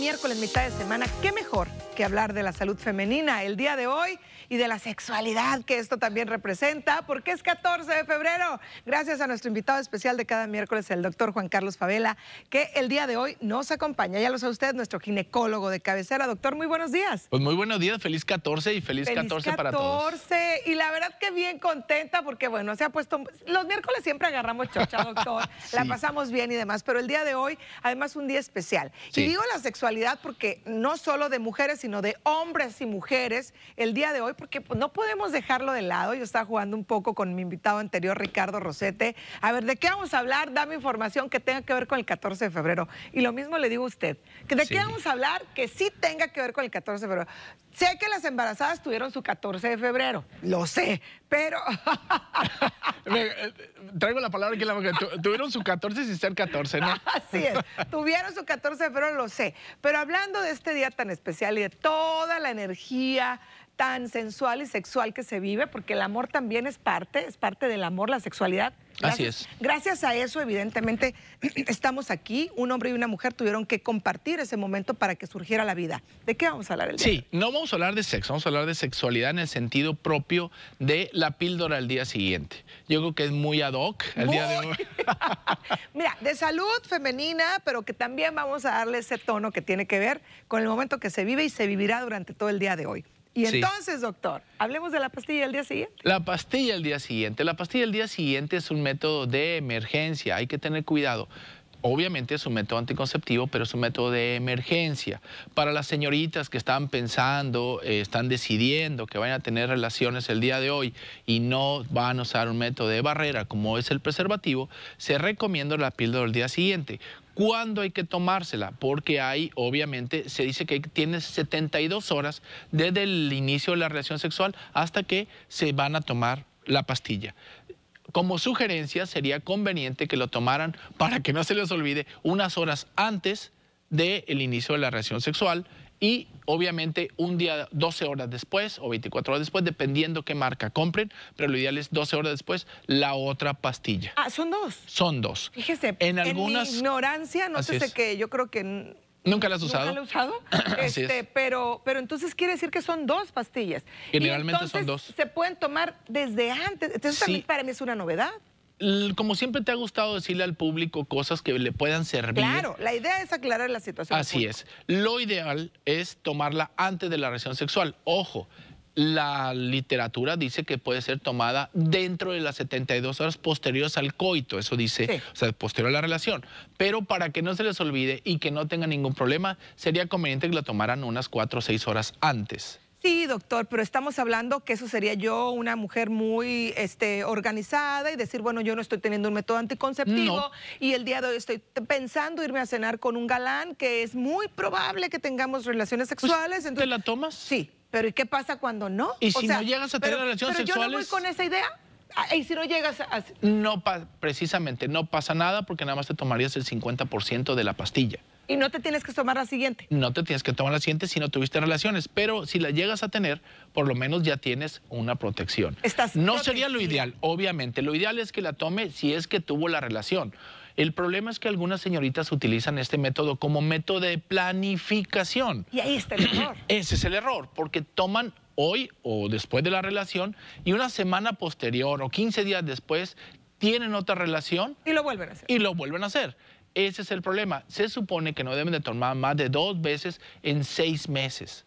miércoles, mitad de semana, qué mejor que hablar de la salud femenina el día de hoy y de la sexualidad que esto también representa, porque es 14 de febrero. Gracias a nuestro invitado especial de cada miércoles, el doctor Juan Carlos Favela, que el día de hoy nos acompaña. Ya lo sabe usted, nuestro ginecólogo de cabecera. Doctor, muy buenos días. Pues muy buenos días, feliz 14 y feliz, 14, para todos. 14 y la verdad que bien contenta porque, bueno, se ha puesto... Los miércoles siempre agarramos chocha, doctor, la pasamos bien y demás, pero el día de hoy, además, un día especial. Y digo la sexualidad porque no solo de mujeres, sino de hombres y mujeres el día de hoy, porque no podemos dejarlo de lado. Yo estaba jugando un poco con mi invitado anterior, Ricardo Rosete. A ver, ¿de qué vamos a hablar? Dame información que tenga que ver con el 14 de febrero. Y lo mismo le digo a usted, ¿de qué vamos a hablar que sí tenga que ver con el 14 de febrero? Sé que las embarazadas tuvieron su 14 de febrero, lo sé, pero... Eh, traigo la palabra aquí en la boca. Tuvieron su 14 sin ser 14, ¿no? Así es. Tuvieron su 14 de febrero, lo sé. Pero hablando de este día tan especial y de toda la energía tan sensual y sexual que se vive, porque el amor también es parte, es parte del amor, la sexualidad, Así es. Gracias a eso, evidentemente, estamos aquí. Un hombre y una mujer tuvieron que compartir ese momento para que surgiera la vida. ¿De qué vamos a hablar el día? Sí, no vamos a hablar de sexo, vamos a hablar de sexualidad en el sentido propio de la píldora al día siguiente. Yo creo que es muy ad hoc el día de hoy. Mira, de salud femenina, pero que también vamos a darle ese tono que tiene que ver con el momento que se vive y se vivirá durante todo el día de hoy. Y entonces, doctor, hablemos de la pastilla del día siguiente. La pastilla del día siguiente. La pastilla del día siguiente es un método de emergencia. Hay que tener cuidado. Obviamente es un método anticonceptivo, pero es un método de emergencia. Para las señoritas que están pensando, eh, están decidiendo que van a tener relaciones el día de hoy y no van a usar un método de barrera como es el preservativo, se recomienda la píldora del día siguiente. ¿Cuándo hay que tomársela? Porque hay, obviamente, se dice que tiene 72 horas desde el inicio de la relación sexual hasta que se van a tomar la pastilla. Como sugerencia, sería conveniente que lo tomaran para que no se les olvide unas horas antes del inicio de la relación sexual y obviamente un día 12 horas después o 24 horas después, dependiendo qué marca compren, pero lo ideal es 12 horas después la otra pastilla. Ah, son dos. Son dos. Fíjese, en, algunas... ignorancia, no sé qué yo creo que Nunca las has usado. Nunca he usado. este, pero, pero entonces quiere decir que son dos pastillas. Generalmente son dos. Se pueden tomar desde antes. Entonces también para mí es una novedad como siempre te ha gustado decirle al público cosas que le puedan servir. Claro, la idea es aclarar la situación. Así es. Lo ideal es tomarla antes de la relación sexual. Ojo, la literatura dice que puede ser tomada dentro de las 72 horas posteriores al coito, eso dice, o sea, posterior a la relación. Pero para que no se les olvide y que no tengan ningún problema, sería conveniente que la tomaran unas 4 o 6 horas antes. Sí, doctor, pero estamos hablando que eso sería yo una mujer muy este, organizada y decir, bueno, yo no estoy teniendo un método anticonceptivo y el día de hoy estoy pensando irme a cenar con un galán que es muy probable que tengamos relaciones pues, sexuales. ¿Te la tomas? Sí, pero ¿y qué pasa cuando no? Y si no llegas a tener relaciones sexuales. yo no voy con esa idea. Ah, ¿Y si no llegas a.? No, precisamente, no pasa nada porque nada más te tomarías el 50% de la pastilla. ¿Y no te tienes que tomar la siguiente? No te tienes que tomar la siguiente si no tuviste relaciones, pero si la llegas a tener, por lo menos ya tienes una protección. Estás no sería lo ideal, obviamente. Lo ideal es que la tome si es que tuvo la relación. El problema es que algunas señoritas utilizan este método como método de planificación. Y ahí está el error. Ese es el error, porque toman hoy o después de la relación y una semana posterior o 15 días después tienen otra relación. Y lo vuelven a hacer. Y lo vuelven a hacer. Ese es el problema. Se supone que no deben de tomar más de dos veces en seis meses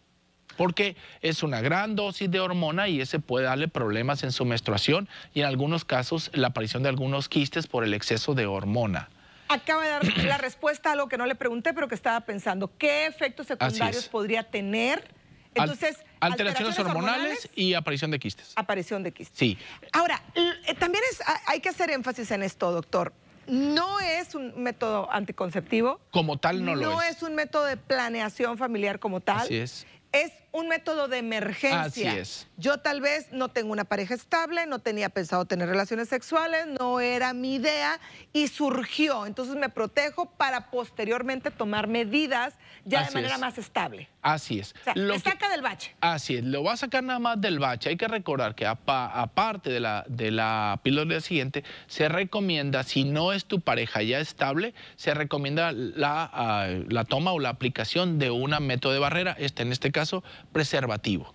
porque es una gran dosis de hormona y ese puede darle problemas en su menstruación y en algunos casos la aparición de algunos quistes por el exceso de hormona. Acaba de dar la respuesta a lo que no le pregunté, pero que estaba pensando. ¿Qué efectos secundarios podría tener? Entonces, alteraciones, hormonales, y aparición de quistes. Aparición de quistes. Sí. Ahora, eh, también hay que hacer énfasis en esto, doctor no es un método anticonceptivo. Como tal, no lo es. No es un método de planeación familiar como tal. Así es es un método de emergencia. Yo tal vez no tengo una pareja estable, no tenía pensado tener relaciones sexuales, no era mi idea y surgió. Entonces me protejo para posteriormente tomar medidas ya de manera más estable. Así es. lo saca del bache. Así es, lo va a sacar nada más del bache. Hay que recordar que aparte de la, de la píldora siguiente, se recomienda, si no es tu pareja ya estable, se recomienda la, ah, la toma o la aplicación de una método de barrera, este en este caso preservativo.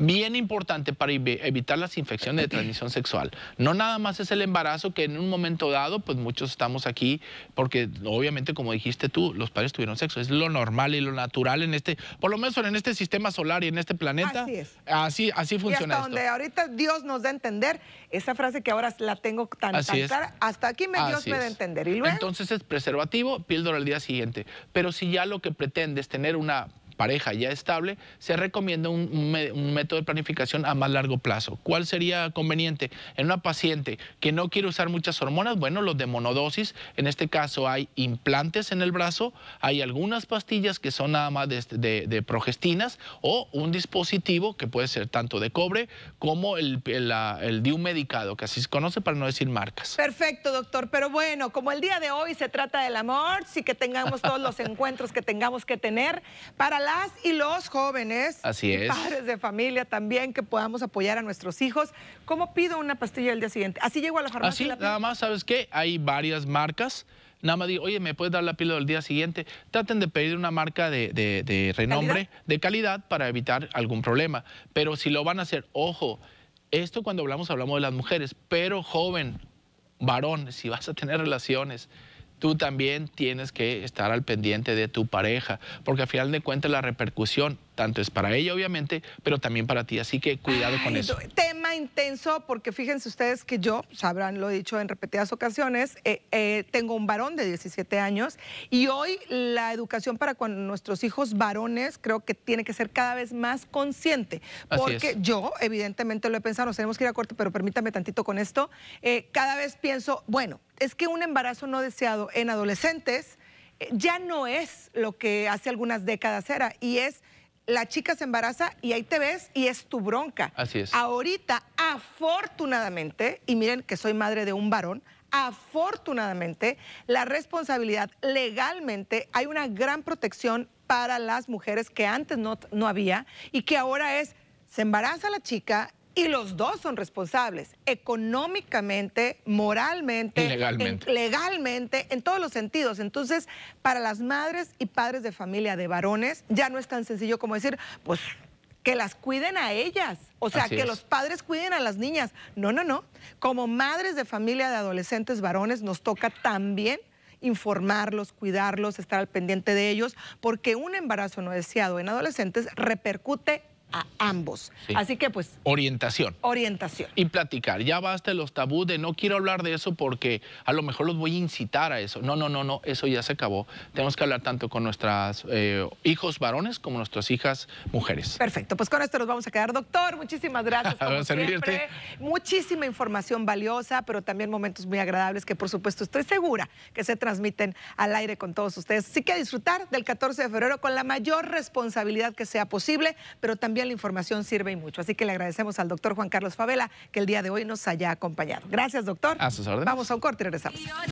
Bien importante para evitar las infecciones de transmisión sexual. No nada más es el embarazo que en un momento dado, pues muchos estamos aquí porque obviamente como dijiste tú, los padres tuvieron sexo. Es lo normal y lo natural en este, por lo menos en este sistema solar y en este planeta. Así es. Así, funciona. hasta donde ahorita Dios nos da a entender, esa frase que ahora la tengo tan, hasta aquí me, Dios me da entender. Entonces es preservativo, píldora al día siguiente. Pero si ya lo que pretende es tener una pareja ya estable, se recomienda un, método de planificación a más largo plazo. ¿Cuál sería conveniente? En una paciente que no quiere usar muchas hormonas, bueno, los de monodosis, en este caso hay implantes en el brazo, hay algunas pastillas que son nada más de, este, progestinas o un dispositivo que puede ser tanto de cobre como el, el, un medicado, que así se conoce para no decir marcas. Perfecto, doctor. Pero bueno, como el día de hoy se trata del amor, sí que tengamos todos los encuentros que tengamos que tener para la las y los jóvenes. padres de familia también que podamos apoyar a nuestros hijos. ¿Cómo pido una pastilla el día siguiente? Así llego a la farmacia. nada más, ¿sabes qué? Hay varias marcas nada más digo, oye, ¿me puedes dar la pila del día siguiente? Traten de pedir una marca de, renombre, de calidad, para evitar algún problema. Pero si lo van a hacer, ojo, esto cuando hablamos, hablamos de las mujeres, pero joven, varón, si vas a tener relaciones, tú también tienes que estar al pendiente de tu pareja, porque al final de cuentas la repercusión tanto es para ella, obviamente, pero también para ti. Así que cuidado con eso intenso porque fíjense ustedes que yo, sabrán, pues, lo he dicho en repetidas ocasiones, eh, eh, tengo un varón de 17 años y hoy la educación para cuando nuestros hijos varones creo que tiene que ser cada vez más consciente. porque yo, evidentemente, lo he pensado, nos tenemos que ir a corte, pero permítame tantito con esto. Eh, cada vez pienso, bueno, es que un embarazo no deseado en adolescentes ya no es lo que hace algunas décadas era y es la chica se embaraza y ahí te ves y es tu bronca. Así es. Ahorita, afortunadamente, y miren que soy madre de un varón, afortunadamente, la responsabilidad legalmente hay una gran protección para las mujeres que antes no, no había y que ahora es, se embaraza la chica y los dos son responsables, económicamente, moralmente, legalmente. En, todos los sentidos. Entonces, para las madres y padres de familia de varones, ya no es tan sencillo como decir, pues que las cuiden a ellas. O sea, que los padres cuiden a las niñas. No, no, no. Como madres de familia de adolescentes varones, nos toca también informarlos, cuidarlos, estar al pendiente de ellos, porque un embarazo no deseado en adolescentes repercute a ambos. Así que pues... Orientación. Orientación. Y platicar. Ya basta los tabú de no quiero hablar de eso porque a lo mejor los voy a incitar a eso. No, no, no, no, eso ya se acabó. Tenemos que hablar tanto con nuestros eh, hijos varones como nuestras hijas mujeres. Perfecto, pues con esto nos vamos a quedar. Doctor, muchísimas gracias. Como Muchísima información valiosa, pero también momentos muy agradables que por supuesto estoy segura que se transmiten al aire con todos ustedes. Así que disfrutar del 14 de febrero con la mayor responsabilidad que sea posible, pero también la información sirve y mucho. Así que le agradecemos al doctor Juan Carlos Favela que el día de hoy nos haya acompañado. Gracias, doctor. A sus Vamos a un corte y regresamos.